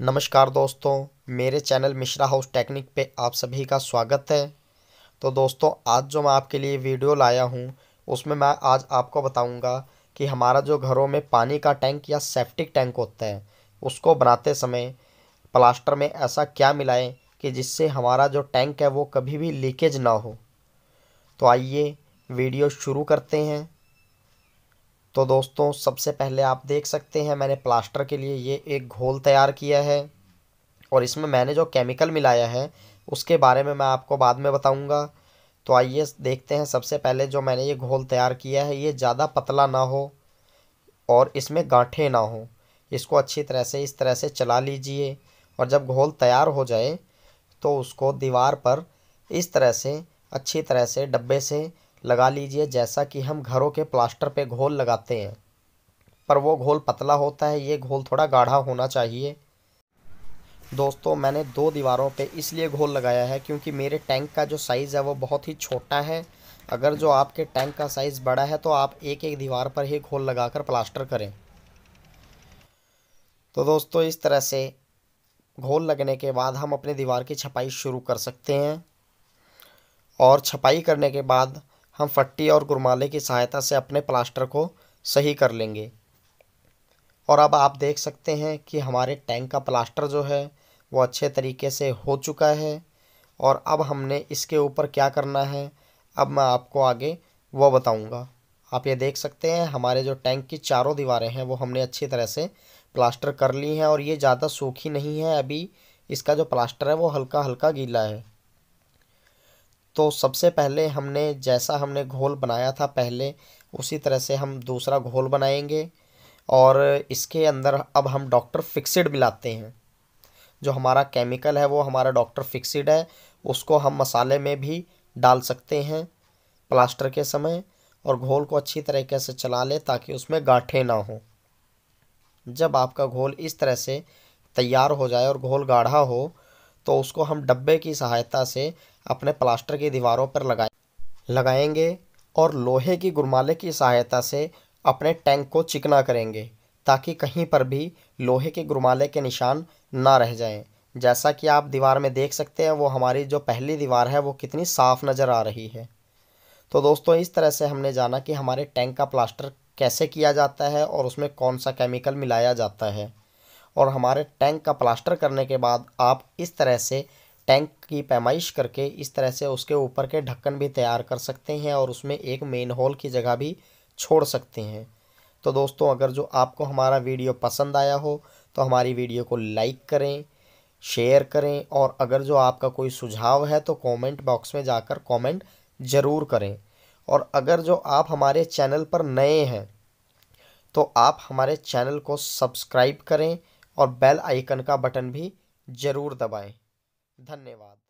नमस्कार दोस्तों मेरे चैनल मिश्रा हाउस टेक्निक पे आप सभी का स्वागत है तो दोस्तों आज जो मैं आपके लिए वीडियो लाया हूँ उसमें मैं आज आपको बताऊँगा कि हमारा जो घरों में पानी का टैंक या सेफ्टिक टैंक होता है उसको बनाते समय प्लास्टर में ऐसा क्या मिलाएं कि जिससे हमारा जो टैंक है वो कभी भी लीकेज ना हो तो आइए वीडियो शुरू करते हैं तो दोस्तों सबसे पहले आप देख सकते हैं मैंने प्लास्टर के लिए ये एक घोल तैयार किया है और इसमें मैंने जो केमिकल मिलाया है उसके बारे में मैं आपको बाद में बताऊंगा तो आइए देखते हैं सबसे पहले जो मैंने ये घोल तैयार किया है ये ज़्यादा पतला ना हो और इसमें गांठे ना हो इसको अच्छी तरह से इस तरह से चला लीजिए और जब घोल तैयार हो जाए तो उसको दीवार पर इस तरह से अच्छी तरह से डब्बे से लगा लीजिए जैसा कि हम घरों के प्लास्टर पे घोल लगाते हैं पर वो घोल पतला होता है ये घोल थोड़ा गाढ़ा होना चाहिए दोस्तों मैंने दो दीवारों पे इसलिए घोल लगाया है क्योंकि मेरे टैंक का जो साइज़ है वो बहुत ही छोटा है अगर जो आपके टैंक का साइज़ बड़ा है तो आप एक एक दीवार पर ही घोल लगा कर प्लास्टर करें तो दोस्तों इस तरह से घोल लगने के बाद हम अपने दीवार की छपाई शुरू कर सकते हैं और छपाई करने के बाद हम फट्टी और गुरमाले की सहायता से अपने प्लास्टर को सही कर लेंगे और अब आप देख सकते हैं कि हमारे टैंक का प्लास्टर जो है वो अच्छे तरीके से हो चुका है और अब हमने इसके ऊपर क्या करना है अब मैं आपको आगे वो बताऊंगा आप ये देख सकते हैं हमारे जो टैंक की चारों दीवारें हैं वो हमने अच्छी तरह से प्लास्टर कर ली हैं और ये ज़्यादा सूखी नहीं है अभी इसका जो प्लास्टर है वो हल्का हल्का गीला है तो सबसे पहले हमने जैसा हमने घोल बनाया था पहले उसी तरह से हम दूसरा घोल बनाएंगे और इसके अंदर अब हम डॉक्टर फिक्सिड मिलाते हैं जो हमारा केमिकल है वो हमारा डॉक्टर फिक्सिड है उसको हम मसाले में भी डाल सकते हैं प्लास्टर के समय और घोल को अच्छी तरीके से चला लें ताकि उसमें गाठे ना हों जब आपका घोल इस तरह से तैयार हो जाए और घोल गाढ़ा हो तो उसको हम डब्बे की सहायता से अपने प्लास्टर की दीवारों पर लगाए लगाएंगे और लोहे की गुरमाले की सहायता से अपने टैंक को चिकना करेंगे ताकि कहीं पर भी लोहे के गुरमाले के निशान ना रह जाएं जैसा कि आप दीवार में देख सकते हैं वो हमारी जो पहली दीवार है वो कितनी साफ़ नज़र आ रही है तो दोस्तों इस तरह से हमने जाना कि हमारे टैंक का प्लास्टर कैसे किया जाता है और उसमें कौन सा केमिकल मिलाया जाता है और हमारे टैंक का प्लास्टर करने के बाद आप इस तरह से टैंक की पैमाइश करके इस तरह से उसके ऊपर के ढक्कन भी तैयार कर सकते हैं और उसमें एक मेन होल की जगह भी छोड़ सकते हैं तो दोस्तों अगर जो आपको हमारा वीडियो पसंद आया हो तो हमारी वीडियो को लाइक करें शेयर करें और अगर जो आपका कोई सुझाव है तो कमेंट बॉक्स में जाकर कमेंट ज़रूर करें और अगर जो आप हमारे चैनल पर नए हैं तो आप हमारे चैनल को सब्सक्राइब करें और बेल आइकन का बटन भी ज़रूर दबाएं धन्यवाद